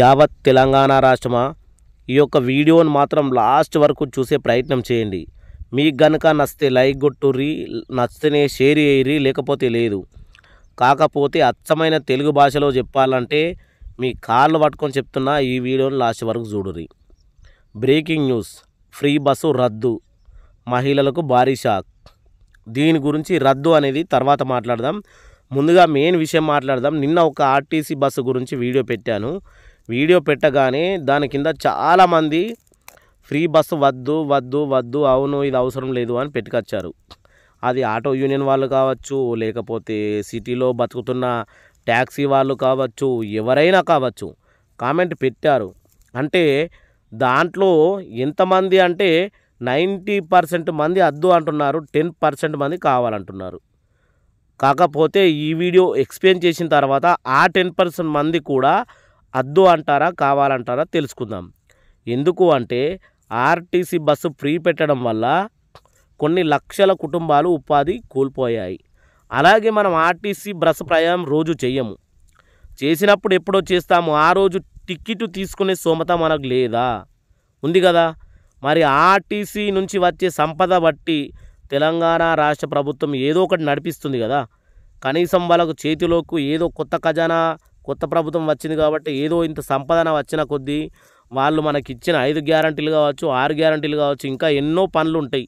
యావత్ తెలంగాణ రాష్ట్రమా ఈ యొక్క వీడియోని మాత్రం లాస్ట్ వరకు చూసే ప్రయత్నం చేయండి మీకు గనక నచ్చితే లైక్ కొట్టుర్రి నచ్చితేనే షేర్ చేయరి లేకపోతే లేదు కాకపోతే అచ్చమైన తెలుగు భాషలో చెప్పాలంటే మీ కాళ్ళు పట్టుకొని చెప్తున్నా ఈ వీడియోని లాస్ట్ వరకు చూడుర్రి బ్రేకింగ్ న్యూస్ ఫ్రీ బస్సు రద్దు మహిళలకు భారీ షాక్ దీని గురించి రద్దు అనేది తర్వాత మాట్లాడదాం ముందుగా మెయిన్ విషయం మాట్లాడదాం నిన్న ఒక ఆర్టీసీ బస్సు గురించి వీడియో పెట్టాను వీడియో పెట్టగానే దాని కింద చాలామంది ఫ్రీ బస్సు వద్దు వద్దు వద్దు అవును ఇది అవసరం లేదు అని పెట్టుకొచ్చారు అది ఆటో యూనియన్ వాళ్ళు కావచ్చు లేకపోతే సిటీలో బతుకుతున్న ట్యాక్సీ వాళ్ళు కావచ్చు ఎవరైనా కావచ్చు కామెంట్ పెట్టారు అంటే దాంట్లో ఎంతమంది అంటే నైంటీ పర్సెంట్ మంది అద్దు అంటున్నారు టెన్ పర్సెంట్ మంది కావాలంటున్నారు కాకపోతే ఈ వీడియో ఎక్స్ప్లెయిన్ చేసిన తర్వాత ఆ టెన్ పర్సెంట్ మంది కూడా అద్దు అంటారా కావాలంటారా తెలుసుకుందాం ఎందుకు అంటే ఆర్టీసీ బస్సు ఫ్రీ పెట్టడం వల్ల కొన్ని లక్షల కుటుంబాలు ఉపాధి కోల్పోయాయి అలాగే మనం ఆర్టీసీ బస్సు ప్రయాణం రోజు చేయము చేసినప్పుడు ఎప్పుడో చేస్తాము ఆ రోజు టిక్కెట్ తీసుకునే సోమత మనకు లేదా ఉంది కదా మరి ఆర్టీసీ నుంచి వచ్చే సంపద బట్టి తెలంగాణ రాష్ట్ర ప్రభుత్వం ఏదో ఒకటి నడిపిస్తుంది కదా కనీసం వాళ్ళకు చేతిలోకి ఏదో కొత్త ఖజానా కొత్త ప్రభుత్వం వచ్చింది కాబట్టి ఏదో ఇంత సంపాదన వచ్చిన కొద్దీ వాళ్ళు మనకి ఇచ్చిన ఐదు గ్యారంటీలు కావచ్చు ఆరు గ్యారంటీలు కావచ్చు ఇంకా ఎన్నో పనులు ఉంటాయి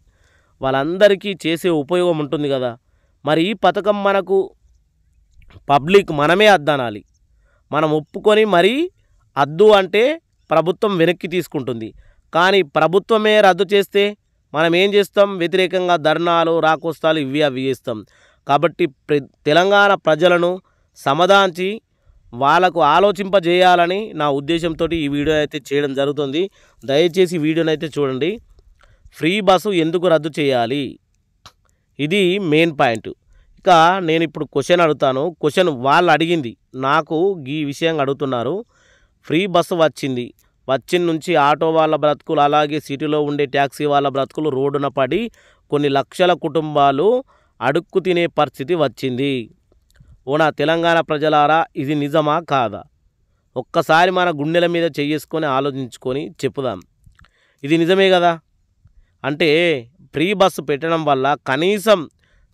వాళ్ళందరికీ చేసే ఉపయోగం ఉంటుంది కదా మరి ఈ పథకం మనకు పబ్లిక్ మనమే అద్దనాలి మనం ఒప్పుకొని మరీ అద్దు అంటే ప్రభుత్వం వెనక్కి తీసుకుంటుంది కానీ ప్రభుత్వమే రద్దు చేస్తే మనం ఏం చేస్తాం వ్యతిరేకంగా ధర్నాలు రాకోస్తాలు ఇవి అవి చేస్తాం కాబట్టి తెలంగాణ ప్రజలను సమదాంచి వాళ్ళకు ఆలోచింపజేయాలని నా ఉద్దేశంతో ఈ వీడియో అయితే చేయడం జరుగుతుంది దయచేసి వీడియోని అయితే చూడండి ఫ్రీ బస్సు ఎందుకు రద్దు చేయాలి ఇది మెయిన్ పాయింట్ ఇక నేను ఇప్పుడు క్వశ్చన్ అడుగుతాను క్వశ్చన్ వాళ్ళు అడిగింది నాకు ఈ విషయం అడుగుతున్నారు ఫ్రీ బస్సు వచ్చింది వచ్చిన నుంచి ఆటో వాళ్ళ బ్రతుకులు అలాగే సిటీలో ఉండే ట్యాక్సీ వాళ్ళ బ్రతుకులు రోడ్డున పడి కొన్ని లక్షల కుటుంబాలు అడుక్కు తినే పరిస్థితి వచ్చింది ఓనా తెలంగాణ ప్రజలారా ఇది నిజమా కాదా ఒక్కసారి మన గుండెల మీద చేసుకొని ఆలోచించుకొని చెప్పుదాం ఇది నిజమే కదా అంటే ఫ్రీ బస్సు పెట్టడం వల్ల కనీసం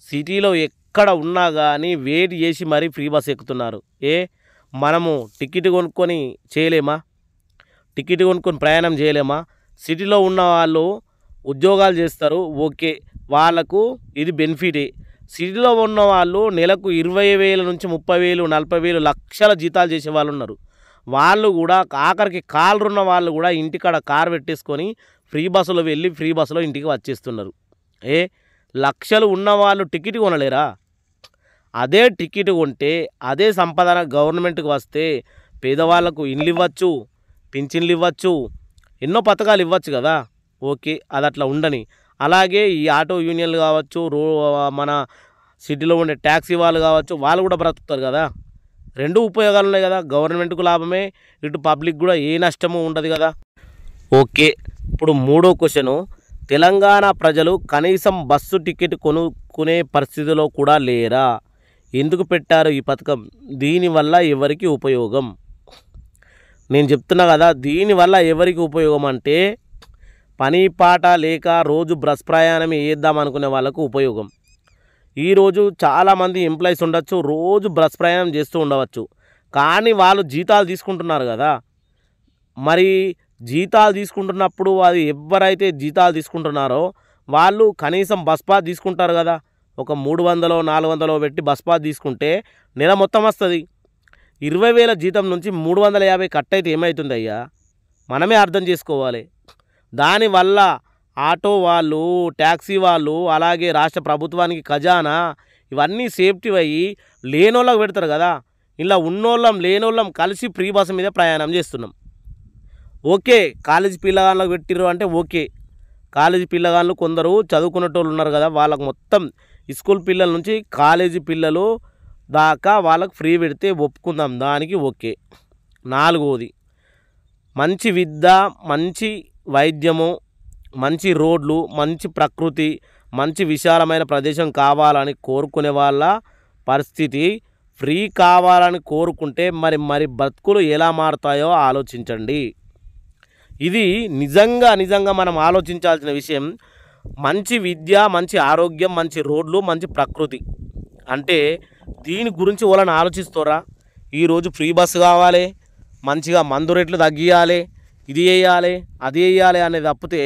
సిటీలో ఎక్కడ ఉన్నా కానీ వెయిట్ చేసి మరీ ఫ్రీ బస్సు ఎక్కుతున్నారు ఏ మనము టికెట్ కొనుక్కొని చేయలేమా టికెట్ కొనుక్కొని ప్రయాణం చేయలేమా సిటీలో ఉన్న వాళ్ళు ఉద్యోగాలు చేస్తారు ఓకే వాళ్ళకు ఇది బెనిఫిటే సిటీలో ఉన్న వాళ్ళు నెలకు ఇరవై వేల నుంచి ముప్పై వేలు నలభై వేలు లక్షల జీతాలు చేసే వాళ్ళు ఉన్నారు వాళ్ళు కూడా ఆఖరికి ఉన్న వాళ్ళు కూడా ఇంటికాడ కార్ పెట్టేసుకొని ఫ్రీ బస్సులో వెళ్ళి ఫ్రీ బస్సులో ఇంటికి వచ్చేస్తున్నారు ఏ లక్షలు ఉన్నవాళ్ళు టికెట్ కొనలేరా అదే టికెట్ కొంటే అదే సంపాదన గవర్నమెంట్కి వస్తే పేదవాళ్లకు ఇండ్లు ఇవ్వచ్చు పింఛన్లు ఇవ్వచ్చు ఎన్నో పథకాలు ఇవ్వచ్చు కదా ఓకే అది అట్లా ఉండని అలాగే ఈ ఆటో యూనియన్లు కావచ్చు రో మన సిటీలో ఉండే ట్యాక్సీ వాళ్ళు కావచ్చు వాళ్ళు కూడా బ్రతుకుతారు కదా రెండు ఉపయోగాలు ఉన్నాయి కదా గవర్నమెంట్కు లాభమే ఇటు పబ్లిక్ కూడా ఏ నష్టము ఉండదు కదా ఓకే ఇప్పుడు మూడో క్వశ్చను తెలంగాణ ప్రజలు కనీసం బస్సు టికెట్ కొనుక్కునే పరిస్థితిలో కూడా లేరా ఎందుకు పెట్టారు ఈ పథకం దీనివల్ల ఎవరికి ఉపయోగం నేను చెప్తున్నా కదా దీనివల్ల ఎవరికి ఉపయోగం అంటే పని పాట లేక రోజు బ్రష్ ప్రయాణం చేద్దాం అనుకునే వాళ్ళకు ఉపయోగం ఈరోజు చాలామంది ఎంప్లాయీస్ ఉండొచ్చు రోజు బ్రష్ ప్రయాణం చేస్తూ ఉండవచ్చు కానీ వాళ్ళు జీతాలు తీసుకుంటున్నారు కదా మరి జీతాలు తీసుకుంటున్నప్పుడు అది ఎవరైతే జీతాలు తీసుకుంటున్నారో వాళ్ళు కనీసం బస్ పాస్ తీసుకుంటారు కదా ఒక మూడు వందలో నాలుగు వందలో పెట్టి బస్ పాస్ తీసుకుంటే నెల మొత్తం వస్తుంది ఇరవై వేల జీతం నుంచి మూడు వందల యాభై కట్ అయితే ఏమవుతుంది అయ్యా మనమే అర్థం చేసుకోవాలి దానివల్ల ఆటో వాళ్ళు ట్యాక్సీ వాళ్ళు అలాగే రాష్ట్ర ప్రభుత్వానికి ఖజానా ఇవన్నీ సేఫ్టీ అయ్యి లేనోళ్ళకు పెడతారు కదా ఇలా ఉన్నోళ్ళం లేనోళ్ళం కలిసి ఫ్రీ బస్సు మీద ప్రయాణం చేస్తున్నాం ఓకే కాలేజీ పిల్లగాళ్ళకు పెట్టిరు అంటే ఓకే కాలేజీ పిల్లగాళ్ళు కొందరు చదువుకునేటోళ్ళు ఉన్నారు కదా వాళ్ళకు మొత్తం స్కూల్ పిల్లల నుంచి కాలేజీ పిల్లలు దాకా వాళ్ళకు ఫ్రీ పెడితే ఒప్పుకుందాం దానికి ఓకే నాలుగోది మంచి విద్య మంచి వైద్యము మంచి రోడ్లు మంచి ప్రకృతి మంచి విశాలమైన ప్రదేశం కావాలని కోరుకునే వాళ్ళ పరిస్థితి ఫ్రీ కావాలని కోరుకుంటే మరి మరి బ్రతుకులు ఎలా మారుతాయో ఆలోచించండి ఇది నిజంగా నిజంగా మనం ఆలోచించాల్సిన విషయం మంచి విద్య మంచి ఆరోగ్యం మంచి రోడ్లు మంచి ప్రకృతి అంటే దీని గురించి వాళ్ళని ఆలోచిస్తారా ఈరోజు ఫ్రీ బస్సు కావాలి మంచిగా మందు రేట్లు తగ్గియాలి ఇది వేయాలి అది వేయాలి అనేది తప్పితే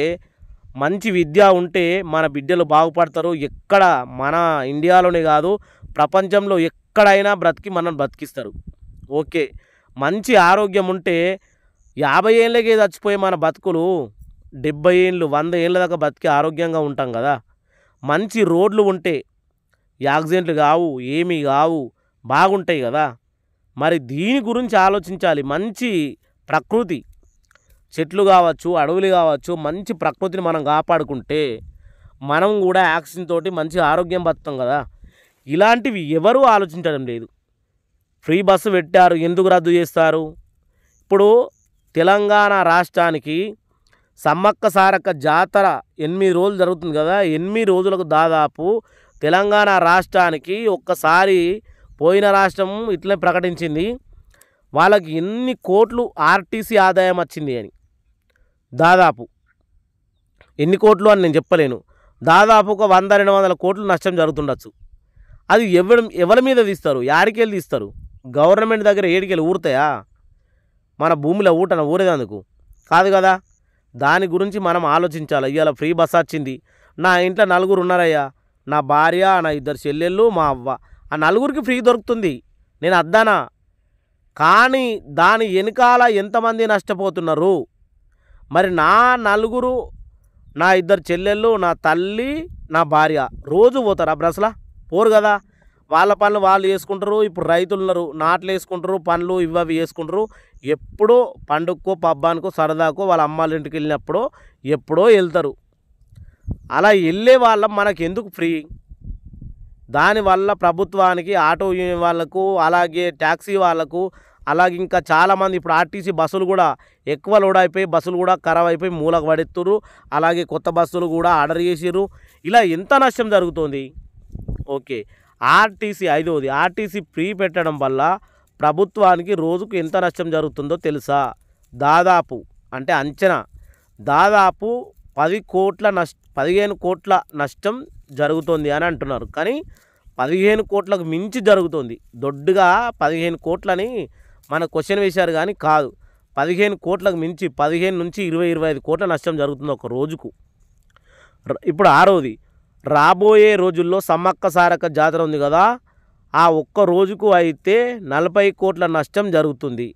మంచి విద్య ఉంటే మన బిడ్డలు బాగుపడతారు ఎక్కడ మన ఇండియాలోనే కాదు ప్రపంచంలో ఎక్కడైనా బ్రతికి మనం బ్రతికిస్తారు ఓకే మంచి ఆరోగ్యం ఉంటే యాభై ఏళ్ళకే చచ్చిపోయే మన బతుకులు డెబ్బై ఏళ్ళు వంద ఏళ్ళ దాకా బతికి ఆరోగ్యంగా ఉంటాం కదా మంచి రోడ్లు ఉంటే యాక్సిడెంట్లు కావు ఏమీ కావు బాగుంటాయి కదా మరి దీని గురించి ఆలోచించాలి మంచి ప్రకృతి చెట్లు కావచ్చు అడవులు కావచ్చు మంచి ప్రకృతిని మనం కాపాడుకుంటే మనం కూడా ఆక్సిజన్ తోటి మంచి ఆరోగ్యం బతుకుతాం కదా ఇలాంటివి ఎవరూ ఆలోచించడం లేదు ఫ్రీ బస్సు పెట్టారు ఎందుకు రద్దు చేస్తారు ఇప్పుడు తెలంగాణ రాష్ట్రానికి సమ్మక్క సారక్క జాతర ఎనిమిది రోజులు జరుగుతుంది కదా ఎనిమిది రోజులకు దాదాపు తెలంగాణ రాష్ట్రానికి ఒక్కసారి పోయిన రాష్ట్రం ఇట్లే ప్రకటించింది వాళ్ళకి ఎన్ని కోట్లు ఆర్టీసీ ఆదాయం వచ్చింది అని దాదాపు ఎన్ని కోట్లు అని నేను చెప్పలేను దాదాపు ఒక వంద రెండు వందల కోట్లు నష్టం జరుగుతుండొచ్చు అది ఎవరి ఎవరి మీద తీస్తారు యాడికెళ్ళి తీస్తారు గవర్నమెంట్ దగ్గర ఏడికెళ్ళి ఊరుతాయా మన భూమిలో ఊటన ఊరేదందుకు కాదు కదా దాని గురించి మనం ఆలోచించాలి ఇవాళ ఫ్రీ బస్ వచ్చింది నా ఇంట్లో నలుగురు ఉన్నారయ్యా నా భార్య నా ఇద్దరు చెల్లెళ్ళు మా అవ్వ ఆ నలుగురికి ఫ్రీ దొరుకుతుంది నేను అద్దానా కానీ దాని వెనకాల ఎంతమంది నష్టపోతున్నారు మరి నా నలుగురు నా ఇద్దరు చెల్లెళ్ళు నా తల్లి నా భార్య రోజు పోతారు ఆ అసలా పోరు కదా వాళ్ళ పనులు వాళ్ళు చేసుకుంటారు ఇప్పుడు రైతులు ఉన్నారు నాట్లు వేసుకుంటారు పనులు ఇవి అవి వేసుకుంటారు ఎప్పుడో పండుగకో పబ్బానికో సరదాకో వాళ్ళ అమ్మాళ్ళ ఇంటికి వెళ్ళినప్పుడు ఎప్పుడో వెళ్తారు అలా వెళ్ళే వాళ్ళం మనకు ఎందుకు ఫ్రీ దానివల్ల ప్రభుత్వానికి ఆటో వాళ్ళకు అలాగే ట్యాక్సీ వాళ్ళకు అలాగే ఇంకా చాలామంది ఇప్పుడు ఆర్టీసీ బస్సులు కూడా ఎక్కువ లోడ్ అయిపోయి బస్సులు కూడా ఖరాబ్ అయిపోయి మూలకు పడెత్తురు అలాగే కొత్త బస్సులు కూడా ఆర్డర్ చేసిరు ఇలా ఎంత నష్టం జరుగుతుంది ఓకే ఆర్టీసీ ఐదవది ఆర్టీసీ ఫ్రీ పెట్టడం వల్ల ప్రభుత్వానికి రోజుకు ఎంత నష్టం జరుగుతుందో తెలుసా దాదాపు అంటే అంచనా దాదాపు పది కోట్ల నష్ పదిహేను కోట్ల నష్టం జరుగుతుంది అని అంటున్నారు కానీ పదిహేను కోట్లకు మించి జరుగుతుంది దొడ్డుగా పదిహేను కోట్లని మన క్వశ్చన్ వేశారు కానీ కాదు పదిహేను కోట్లకు మించి పదిహేను నుంచి ఇరవై ఇరవై ఐదు కోట్ల నష్టం జరుగుతుంది ఒక రోజుకు ఇప్పుడు ఆరోది రాబోయే రోజుల్లో సమ్మక్క సారక్క జాతర ఉంది కదా ఆ ఒక్క రోజుకు అయితే నలభై కోట్ల నష్టం జరుగుతుంది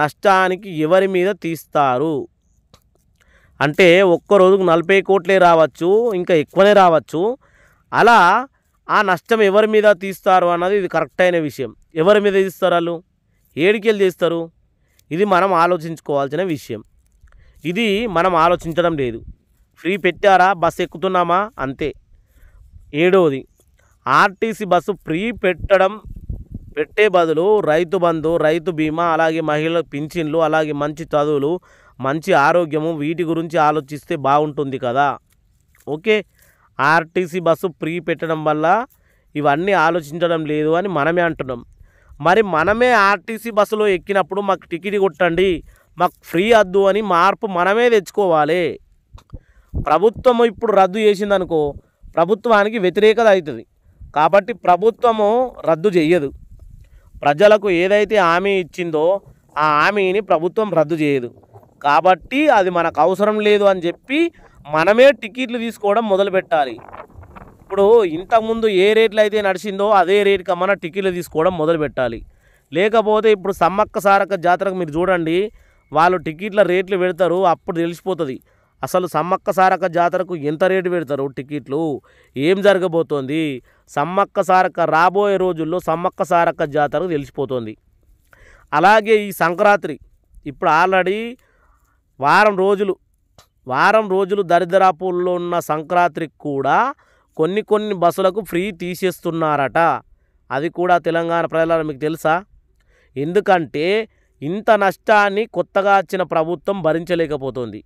నష్టానికి ఎవరి మీద తీస్తారు అంటే ఒక్క రోజుకు నలభై కోట్లే రావచ్చు ఇంకా ఎక్కువనే రావచ్చు అలా ఆ నష్టం ఎవరి మీద తీస్తారు అన్నది ఇది కరెక్ట్ అయిన విషయం ఎవరి మీద తీస్తారు వాళ్ళు ఏడికేలు చేస్తారు ఇది మనం ఆలోచించుకోవాల్సిన విషయం ఇది మనం ఆలోచించడం లేదు ఫ్రీ పెట్టారా బస్సు ఎక్కుతున్నామా అంతే ఏడవది ఆర్టీసీ బస్సు ఫ్రీ పెట్టడం పెట్టే బదులు రైతు బంధు రైతు బీమా అలాగే మహిళల పింఛన్లు అలాగే మంచి చదువులు మంచి ఆరోగ్యము వీటి గురించి ఆలోచిస్తే బాగుంటుంది కదా ఓకే ఆర్టీసీ బస్సు ఫ్రీ పెట్టడం వల్ల ఇవన్నీ ఆలోచించడం లేదు అని మనమే అంటున్నాం మరి మనమే ఆర్టీసీ బస్సులో ఎక్కినప్పుడు మాకు టికెట్ కొట్టండి మాకు ఫ్రీ వద్దు అని మార్పు మనమే తెచ్చుకోవాలి ప్రభుత్వం ఇప్పుడు రద్దు చేసిందనుకో ప్రభుత్వానికి వ్యతిరేకత అవుతుంది కాబట్టి ప్రభుత్వము రద్దు చేయదు ప్రజలకు ఏదైతే హామీ ఇచ్చిందో ఆ హామీని ప్రభుత్వం రద్దు చేయదు కాబట్టి అది మనకు అవసరం లేదు అని చెప్పి మనమే టికెట్లు తీసుకోవడం మొదలుపెట్టాలి ఇప్పుడు ఇంతకుముందు ఏ రేట్లు అయితే నడిచిందో అదే రేట్కి మన టికెట్లు తీసుకోవడం మొదలు పెట్టాలి లేకపోతే ఇప్పుడు సమ్మక్క సారక్క జాతరకు మీరు చూడండి వాళ్ళు టికెట్ల రేట్లు పెడతారు అప్పుడు తెలిసిపోతుంది అసలు సమ్మక్క సారక్క జాతరకు ఎంత రేటు పెడతారు టికెట్లు ఏం జరగబోతోంది సమ్మక్క సారక్క రాబోయే రోజుల్లో సమ్మక్క సారక్క జాతరకు తెలిసిపోతుంది అలాగే ఈ సంక్రాంతి ఇప్పుడు ఆల్రెడీ వారం రోజులు వారం రోజులు దరిద్రాపుల్లో ఉన్న సంక్రాంతికి కూడా కొన్ని కొన్ని బస్సులకు ఫ్రీ తీసేస్తున్నారట అది కూడా తెలంగాణ ప్రజల మీకు తెలుసా ఎందుకంటే ఇంత నష్టాన్ని కొత్తగా వచ్చిన ప్రభుత్వం భరించలేకపోతుంది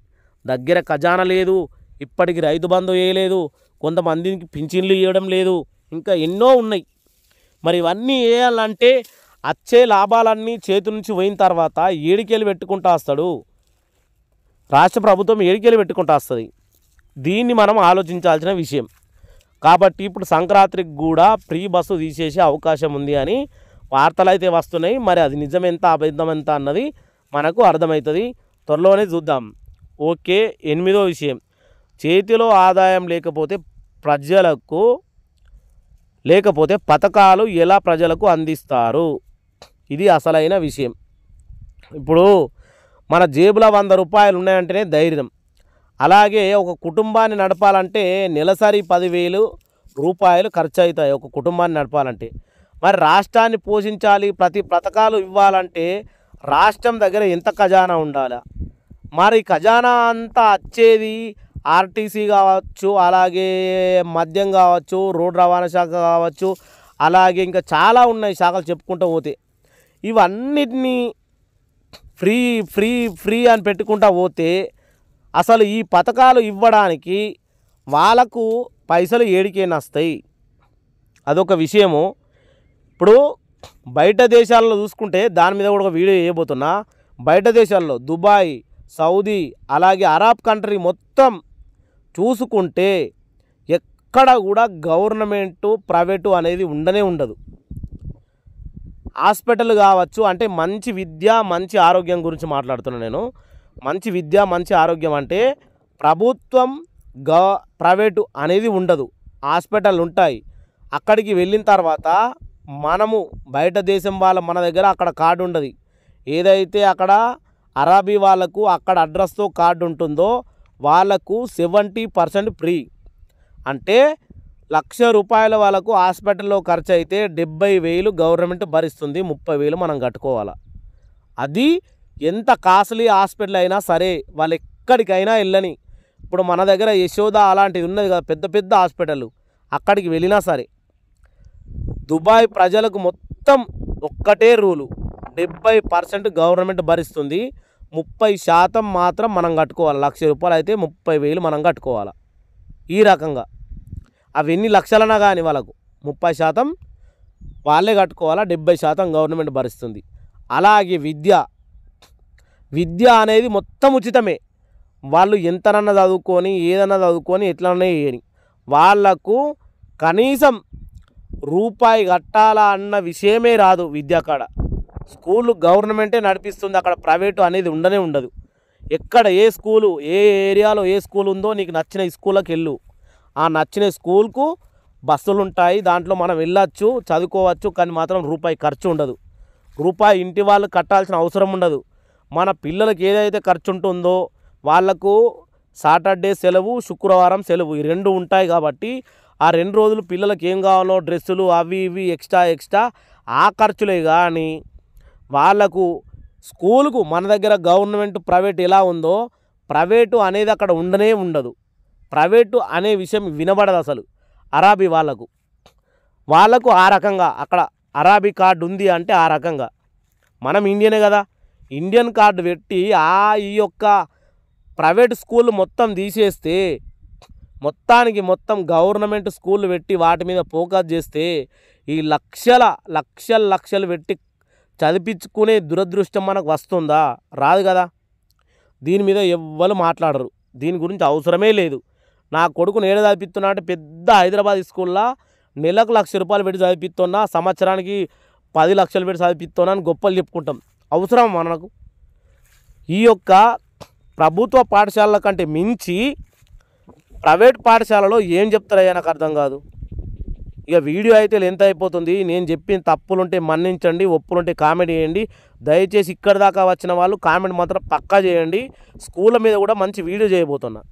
దగ్గర ఖజానా లేదు ఇప్పటికి రైతు బంధు వేయలేదు కొంతమందికి పింఛన్లు ఇవ్వడం లేదు ఇంకా ఎన్నో ఉన్నాయి మరి ఇవన్నీ వేయాలంటే వచ్చే లాభాలన్నీ చేతి నుంచి పోయిన తర్వాత ఏడికేలు పెట్టుకుంటా వస్తాడు రాష్ట్ర ప్రభుత్వం ఏడికేలు పెట్టుకుంటా వస్తుంది దీన్ని మనం ఆలోచించాల్సిన విషయం కాబట్టి ఇప్పుడు సంక్రాంతికి కూడా ఫ్రీ బస్సు తీసేసే అవకాశం ఉంది అని వార్తలు అయితే వస్తున్నాయి మరి అది నిజమెంత అబద్ధం ఎంత అన్నది మనకు అర్థమవుతుంది త్వరలోనే చూద్దాం ఓకే ఎనిమిదో విషయం చేతిలో ఆదాయం లేకపోతే ప్రజలకు లేకపోతే పథకాలు ఎలా ప్రజలకు అందిస్తారు ఇది అసలైన విషయం ఇప్పుడు మన జేబులో వంద రూపాయలు ఉన్నాయంటేనే ధైర్యం అలాగే ఒక కుటుంబాన్ని నడపాలంటే నెలసరి పదివేలు రూపాయలు ఖర్చు అవుతాయి ఒక కుటుంబాన్ని నడపాలంటే మరి రాష్ట్రాన్ని పోషించాలి ప్రతి పథకాలు ఇవ్వాలంటే రాష్ట్రం దగ్గర ఎంత ఖజానా ఉండాలి మరి ఖజానా అంతా వచ్చేది ఆర్టీసీ కావచ్చు అలాగే మద్యం కావచ్చు రోడ్ రవాణా శాఖ కావచ్చు అలాగే ఇంకా చాలా ఉన్నాయి శాఖలు చెప్పుకుంటూ పోతే ఇవన్నిటినీ ఫ్రీ ఫ్రీ ఫ్రీ అని పెట్టుకుంటా పోతే అసలు ఈ పథకాలు ఇవ్వడానికి వాళ్ళకు పైసలు ఏడికేనొస్తాయి అదొక విషయము ఇప్పుడు బయట దేశాల్లో చూసుకుంటే దాని మీద కూడా ఒక వీడియో వేయబోతున్నా బయట దేశాల్లో దుబాయ్ సౌదీ అలాగే అరాబ్ కంట్రీ మొత్తం చూసుకుంటే ఎక్కడ కూడా గవర్నమెంటు ప్రైవేటు అనేది ఉండనే ఉండదు హాస్పిటల్ కావచ్చు అంటే మంచి విద్య మంచి ఆరోగ్యం గురించి మాట్లాడుతున్నాను నేను మంచి విద్య మంచి ఆరోగ్యం అంటే ప్రభుత్వం గవ ప్రైవేటు అనేది ఉండదు హాస్పిటల్ ఉంటాయి అక్కడికి వెళ్ళిన తర్వాత మనము బయట దేశం వాళ్ళ మన దగ్గర అక్కడ కార్డు ఉండదు ఏదైతే అక్కడ అరాబీ వాళ్ళకు అక్కడ అడ్రస్తో కార్డు ఉంటుందో వాళ్ళకు సెవెంటీ పర్సెంట్ ఫ్రీ అంటే లక్ష రూపాయల వాళ్ళకు హాస్పిటల్లో ఖర్చు అయితే డెబ్బై వేలు గవర్నమెంట్ భరిస్తుంది ముప్పై వేలు మనం కట్టుకోవాలి అది ఎంత కాస్ట్లీ హాస్పిటల్ అయినా సరే వాళ్ళు ఎక్కడికైనా వెళ్ళని ఇప్పుడు మన దగ్గర యశోద అలాంటివి ఉన్నది కదా పెద్ద పెద్ద హాస్పిటల్ అక్కడికి వెళ్ళినా సరే దుబాయ్ ప్రజలకు మొత్తం ఒక్కటే రూలు డెబ్బై పర్సెంట్ గవర్నమెంట్ భరిస్తుంది ముప్పై శాతం మాత్రం మనం కట్టుకోవాలి లక్ష రూపాయలు అయితే ముప్పై వేలు మనం కట్టుకోవాలి ఈ రకంగా అవి ఎన్ని లక్షలనా కానీ వాళ్ళకు ముప్పై శాతం వాళ్ళే కట్టుకోవాలా డెబ్బై శాతం గవర్నమెంట్ భరిస్తుంది అలాగే విద్య విద్య అనేది మొత్తం ఉచితమే వాళ్ళు ఎంతనన్నా చదువుకొని ఏదన్నా చదువుకొని ఎట్లనే చేయని వాళ్లకు కనీసం రూపాయి కట్టాలా అన్న విషయమే రాదు విద్య అక్కడ స్కూలు గవర్నమెంటే నడిపిస్తుంది అక్కడ ప్రైవేటు అనేది ఉండనే ఉండదు ఎక్కడ ఏ స్కూలు ఏ ఏరియాలో ఏ స్కూల్ ఉందో నీకు నచ్చిన స్కూల్కి వెళ్ళు ఆ నచ్చిన స్కూల్కు బస్సులు ఉంటాయి దాంట్లో మనం వెళ్ళొచ్చు చదువుకోవచ్చు కానీ మాత్రం రూపాయి ఖర్చు ఉండదు రూపాయి ఇంటి వాళ్ళు కట్టాల్సిన అవసరం ఉండదు మన పిల్లలకి ఏదైతే ఖర్చు ఉంటుందో వాళ్లకు సాటర్డే సెలవు శుక్రవారం సెలవు ఈ రెండు ఉంటాయి కాబట్టి ఆ రెండు రోజులు పిల్లలకి ఏం కావాలో డ్రెస్సులు అవి ఇవి ఎక్స్ట్రా ఎక్స్ట్రా ఆ ఖర్చులే కానీ వాళ్లకు స్కూలుకు మన దగ్గర గవర్నమెంట్ ప్రైవేట్ ఎలా ఉందో ప్రైవేటు అనేది అక్కడ ఉండనే ఉండదు ప్రైవేటు అనే విషయం వినబడదు అసలు అరాబీ వాళ్ళకు వాళ్ళకు ఆ రకంగా అక్కడ అరాబీ కార్డు ఉంది అంటే ఆ రకంగా మనం ఇండియనే కదా ఇండియన్ కార్డు పెట్టి ఆ ఈ యొక్క ప్రైవేట్ స్కూల్ మొత్తం తీసేస్తే మొత్తానికి మొత్తం గవర్నమెంట్ స్కూల్ పెట్టి వాటి మీద ఫోకస్ చేస్తే ఈ లక్షల లక్షల లక్షలు పెట్టి చదివించుకునే దురదృష్టం మనకు వస్తుందా రాదు కదా దీని మీద ఎవ్వరు మాట్లాడరు దీని గురించి అవసరమే లేదు నా కొడుకు ఏడ చదివిస్తున్నా అంటే పెద్ద హైదరాబాద్ స్కూల్లో నెలకు లక్ష రూపాయలు పెట్టి చదివిస్తున్నా సంవత్సరానికి పది లక్షలు పెట్టి చదివిస్తున్నా అని గొప్పలు చెప్పుకుంటాం అవసరం మనకు ఈ యొక్క ప్రభుత్వ పాఠశాలల కంటే మించి ప్రైవేట్ పాఠశాలలో ఏం చెప్తారయ్యా నాకు అర్థం కాదు ఇక వీడియో అయితే ఎంత అయిపోతుంది నేను చెప్పిన తప్పులుంటే మన్నించండి ఒప్పులుంటే కామెంట్ చేయండి దయచేసి ఇక్కడ దాకా వచ్చిన వాళ్ళు కామెంట్ మాత్రం పక్కా చేయండి స్కూళ్ళ మీద కూడా మంచి వీడియో చేయబోతున్నా